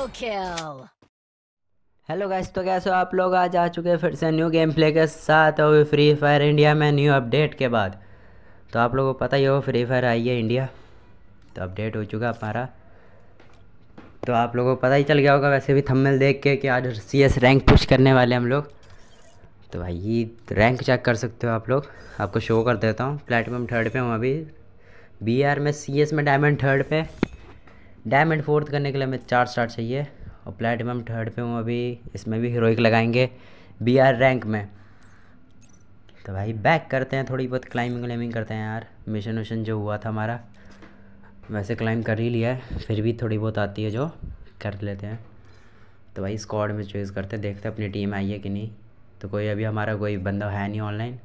Double kill. Hello guys तो कैसे हो आप लोग आज आ चुके हैं फिर से न्यू गेम प्ले के साथ और फ्री फायर इंडिया में न्यू अपडेट के बाद तो आप लोगों को पता ही हो फ्री फायर आई है इंडिया तो अपडेट हो चुका हमारा तो आप लोगों को पता ही चल गया होगा वैसे भी थंबनेल देख के कि आज सी एस रैंक पुश करने वाले हम लोग तो भाई रैंक चेक कर सकते हो आप लोग आपको शो कर देता हूँ प्लेटफॉर्म थर्ड पर हूँ अभी बी आर में सी एस में डायमंड थर्ड पर डायमंड फोर्थ करने के लिए हमें चार स्टार चाहिए और प्लेटिनम थर्ड पे हूँ अभी इसमें भी हीरोइक लगाएंगे बी आर रैंक में तो भाई बैक करते हैं थोड़ी बहुत क्लाइंबिंग व्लाइंबिंग करते हैं यार मिशन वशन जो हुआ था हमारा वैसे क्लाइंब कर ही लिया है फिर भी थोड़ी बहुत आती है जो कर लेते हैं तो भाई स्क्वाड में चॉइस करते हैं देखते हैं अपनी टीम आई है कि नहीं तो कोई अभी हमारा कोई बंदा है नहीं ऑनलाइन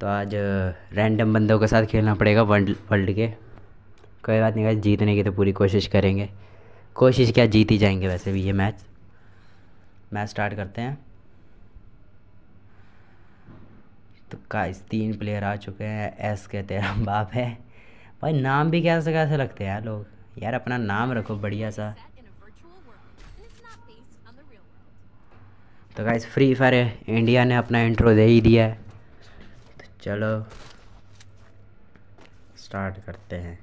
तो आज रैंडम बंदों के साथ खेलना पड़ेगा वर्ल्ड वर्ल्ड के कोई बात नहीं गाइस जीतने की तो पूरी कोशिश करेंगे कोशिश क्या जीत ही जाएंगे वैसे भी ये मैच मैच स्टार्ट करते हैं तो गाइस तीन प्लेयर आ चुके हैं एस के तेरा बाप है भाई नाम भी कैसे कैसे लगते हैं यार लोग यार अपना नाम रखो बढ़िया सा तो गाइस फ्री फायर इंडिया ने अपना इंट्रो दे ही दिया है तो चलो स्टार्ट करते हैं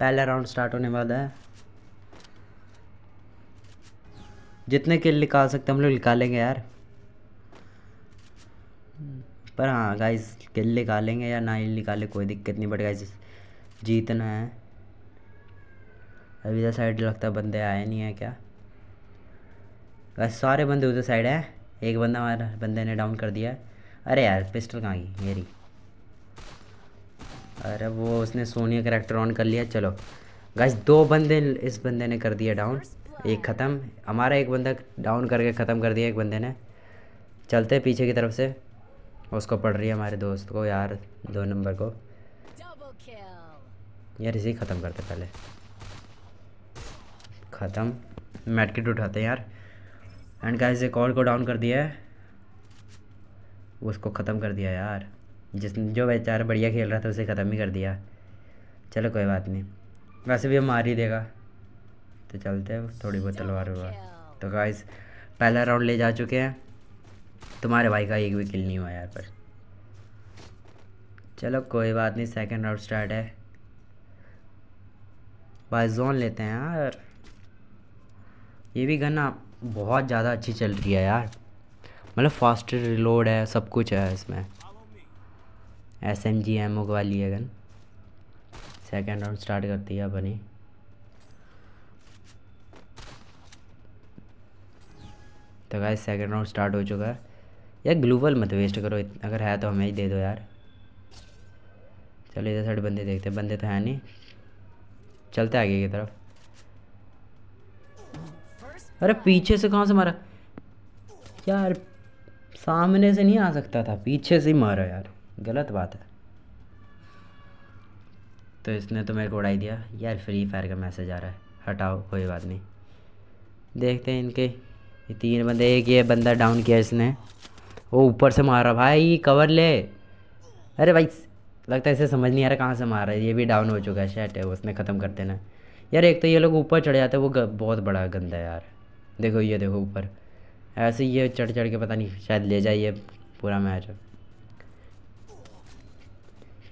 पहला राउंड स्टार्ट होने वाला है जितने किल निकाल सकते हम लोग निकालेंगे यार पर हाँ गाइस किल निकालेंगे या ना ही निकाले कोई दिक्कत नहीं बट गाइस जीतना है अभी इधर साइड लगता है बंदे आए नहीं है क्या बस सारे बंदे उधर साइड है एक बंदा हमारा बंदे ने डाउन कर दिया अरे यार पिस्टल कहाँ गई मेरी अरे वो उसने सोनिया करेक्टर ऑन कर लिया चलो गाइस दो बंदे इस बंदे ने कर दिया डाउन एक ख़त्म हमारा एक बंदा डाउन करके ख़त्म कर दिया एक बंदे ने चलते पीछे की तरफ से उसको पड़ रही है हमारे दोस्त को यार दो नंबर को यार इसे ख़त्म करते पहले ख़त्म मैट किट उठाते हैं यार एंड गाइस एक और को डाउन कर दिया है उसको ख़त्म कर दिया यार जिस जो बेचारा बढ़िया खेल रहा था उसे ख़त्म ही कर दिया चलो कोई बात नहीं वैसे भी वो मार ही देगा तो चलते हैं थोड़ी बहुत तलवार हुआ तो गाइस पहला राउंड ले जा चुके हैं तुम्हारे भाई का एक भी किल नहीं हुआ यार पर चलो कोई बात नहीं सेकंड राउंड स्टार्ट है भाई जोन लेते हैं यार ये भी गन बहुत ज़्यादा अच्छी चल रही है यार मतलब फास्ट रिलोड है सब कुछ है इसमें S M G M O का लिए गन सेकेंड राउंड स्टार्ट करती है अपनी तो गाय सेकेंड राउंड स्टार्ट हो चुका है यार ग्लूबल मत वेस्ट करो अगर है तो हमें ही दे दो यार चलो इधर साइड बंदे देखते हैं बंदे तो हैं नहीं चलते आगे की तरफ अरे पीछे से कहाँ से मारा यार सामने से नहीं आ सकता था पीछे से ही मारा यार गलत बात है तो इसने तो मेरे को उड़ाई दिया यार फ्री फायर का मैसेज आ रहा है हटाओ कोई बात नहीं देखते हैं इनके ये तीन बंदे एक ये बंदा डाउन किया इसने वो ऊपर से मार रहा भाई कवर ले अरे भाई लगता है इसे समझ नहीं आ रहा कहाँ से मार रहा है ये भी डाउन हो चुका है शर्ट है उसने ख़त्म कर देना यार एक तो ये लोग ऊपर चढ़ जाते हैं वो बहुत बड़ा गंदा है यार देखो ये देखो ऊपर ऐसे ये चढ़ चढ़ के पता नहीं शायद ले जाइए पूरा मैच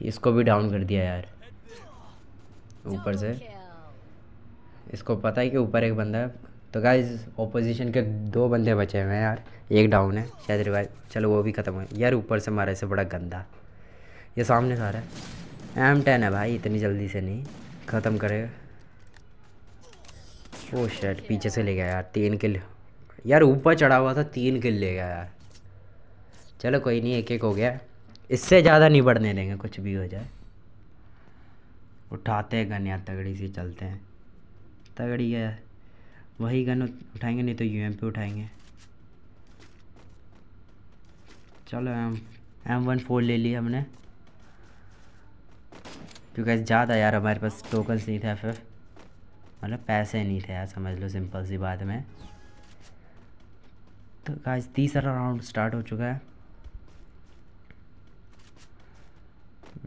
इसको भी डाउन कर दिया यार ऊपर से इसको पता है कि ऊपर एक बंदा है तो क्या ओपोजिशन के दो बंदे बचे हुए हैं यार एक डाउन है शायद रिवाइव चलो वो भी ख़त्म हो यार ऊपर से मारा इसे बड़ा गंदा ये सामने खा रहा है एम टेन है भाई इतनी जल्दी से नहीं ख़त्म करेगा वो oh शर्ट पीछे से ले गया यार तीन किल यार ऊपर चढ़ा हुआ था तीन किल ले गया यार चलो कोई नहीं एक एक हो गया इससे ज़्यादा नहीं बढ़ने देंगे कुछ भी हो जाए उठाते हैं गन यार तगड़ी सी चलते हैं तगड़ी है वही गन उठाएंगे नहीं तो यू एम पे उठाएंगे चलो एम एम वन फोर ले लिया हमने क्योंकि ज़्यादा यार हमारे पास टोकन्स नहीं थे एफ मतलब पैसे नहीं थे यार समझ लो सिंपल सी बात में तो आज तीसरा राउंड स्टार्ट हो चुका है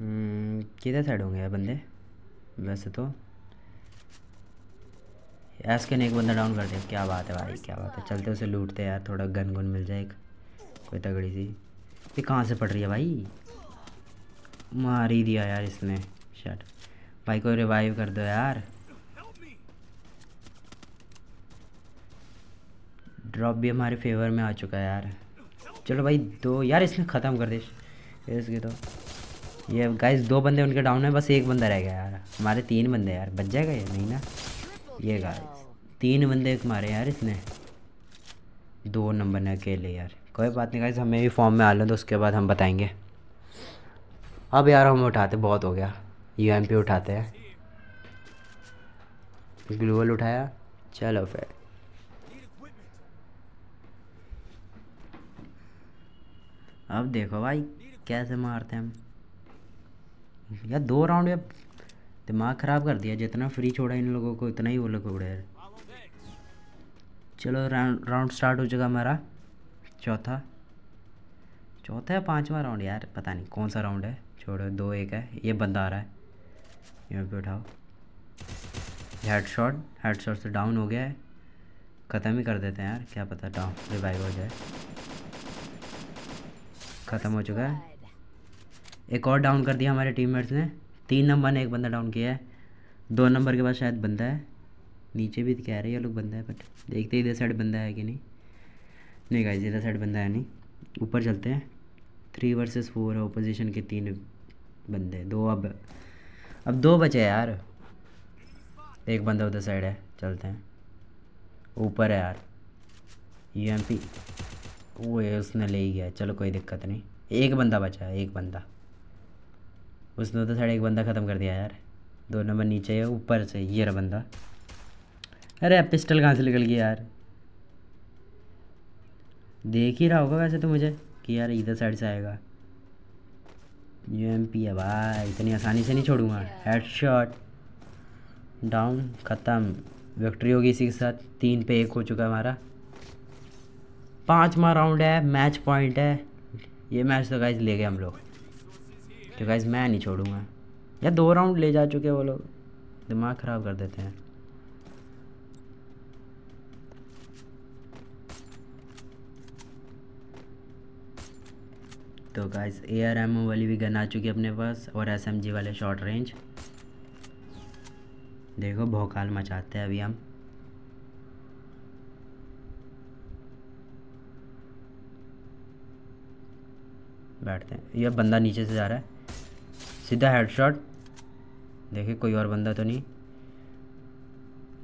Hmm, किधर साइड होंगे यार बंदे वैसे तो एस के एक बंदा डाउन कर दिया क्या बात है भाई क्या बात है चलते उसे लूटते यार थोड़ा गन गुन मिल जाए एक कोई तगड़ी सी ये कहाँ से पड़ रही है भाई मार ही दिया यार इसने शर्ट भाई को रिवाइव कर दो यार ड्रॉप भी हमारे फेवर में आ चुका है यार चलो भाई दो यार इसने ख़त्म कर दे इसके तो ये गाइस दो बंदे उनके डाउन है बस एक बंदा रह गया यार हमारे तीन बंदे यार बच जाएगा ये नहीं ना ये गाइस तीन बंदे मारे यार इसने दो नंबर ने अकेले यार कोई बात नहीं गाइस हमें भी फॉर्म में आ लो तो उसके बाद हम बताएंगे अब यार हम उठाते बहुत हो गया यू उठाते हैं ग्लूवल उठाया चलो फिर अब देखो भाई कैसे मारते हैं हम यार दो राउंड में दिमाग ख़राब कर दिया जितना फ्री छोड़ा इन लोगों को इतना ही वो लोग उड़े चलो राउंड राउंड स्टार्ट हो जाएगा हमारा चौथा चौथा या पाँचवा राउंड यार पता नहीं कौन सा राउंड है छोड़ो दो एक है ये बंदा आ रहा है यहाँ पे उठाओ हेड शॉट हेड शॉट से डाउन हो गया है ख़त्म ही कर देते हैं यार क्या पता डाउन रिवाइव हो जाए ख़त्म हो चुका है एक और डाउन कर दिया हमारे टीममेट्स ने तीन नंबर ने एक बंदा डाउन किया है दो नंबर के बाद शायद बंदा है नीचे भी कह रहे हैं लोग बंदा है बट देखते इधर साइड बंदा है कि नहीं नहीं गाइज इधर साइड बंदा है नहीं ऊपर चलते हैं थ्री वर्सेस फोर है ओपोजिशन के तीन बंदे दो अब अब दो बचे यार एक बंदा उधर साइड है चलते हैं ऊपर है यार यू एम पी वो उसने ले ही गया चलो कोई दिक्कत नहीं एक बंदा बचा है एक बंदा उसने तो साढ़े एक बंदा ख़त्म कर दिया यार दो नंबर नीचे है ऊपर से ये रहा बंदा अरे पिस्टल कहाँ से निकल गया यार देख ही रहा होगा वैसे तो मुझे कि यार इधर साइड से आएगा यू एम पी है भाई इतनी आसानी से नहीं छोड़ूंगा हेड शॉट डाउन ख़त्म विक्ट्री होगी इसी के साथ तीन पे एक हो चुका हमारा पाँचवा राउंड है मैच पॉइंट है ये मैच तो गाइज ले गए हम लोग तो गाइज़ मैं नहीं छोड़ूंगा यार दो राउंड ले जा चुके वो लोग दिमाग ख़राब कर देते हैं तो गाइज ए आर एम वाली भी गन आ चुकी है अपने पास और एस एम जी वाले शॉर्ट रेंज देखो भोकाल मचाते हैं अभी हम बैठते हैं यह बंदा नीचे से जा रहा है सीधा हेडशॉट देखिए कोई और बंदा तो नहीं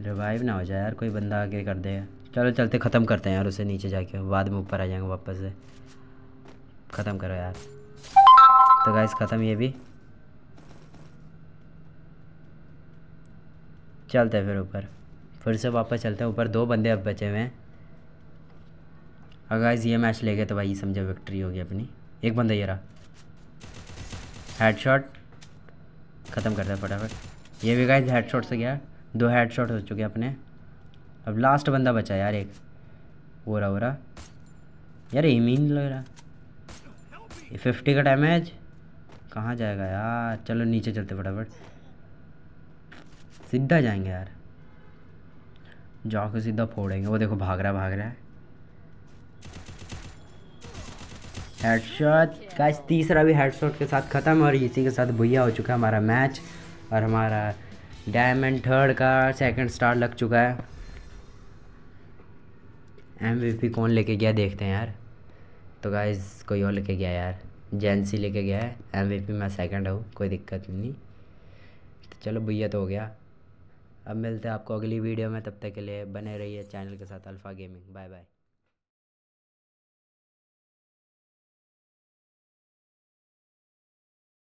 रिवाइव ना हो जाए यार कोई बंदा आगे कर दे चलो चलते ख़त्म करते हैं यार उसे नीचे जाके बाद में ऊपर आ जाएंगे वापस से ख़त्म करो यार तो गाइस ख़त्म ये भी चलते हैं फिर ऊपर फिर से वापस चलते हैं ऊपर दो बंदे अब बचे हुए हैं अगर गाइस ये मैच ले गए तो भाई समझे विक्ट्री होगी अपनी एक बंदा ये रहा हेड शॉट ख़त्म करते हैं फटाफट ये भी गाइज हेड शॉट से गया दो हेड शॉट हो चुके अपने अब लास्ट बंदा बचा यार एक वो रहा वो रहा यार एम ही नहीं लग रहा फिफ्टी का डैमेज कहाँ जाएगा यार चलो नीचे चलते फटाफट सीधा जाएंगे यार जाके सीधा फोड़ेंगे वो देखो भाग रहा भाग रहा है हेडशॉट का तीसरा भी हेडशॉट के साथ ख़त्म और इसी के साथ भुया हो चुका है हमारा मैच और हमारा डायमंड थर्ड का सेकंड स्टार लग चुका है एमवीपी कौन लेके गया देखते हैं यार तो गाइस कोई और लेके गया यार जेंसी लेके गया है एमवीपी मैं सेकंड हूँ कोई दिक्कत नहीं तो चलो भैया तो हो गया अब मिलते हैं आपको अगली वीडियो में तब तक के लिए बने रहिए चैनल के साथ अल्फ़ा गेमिंग बाय बाय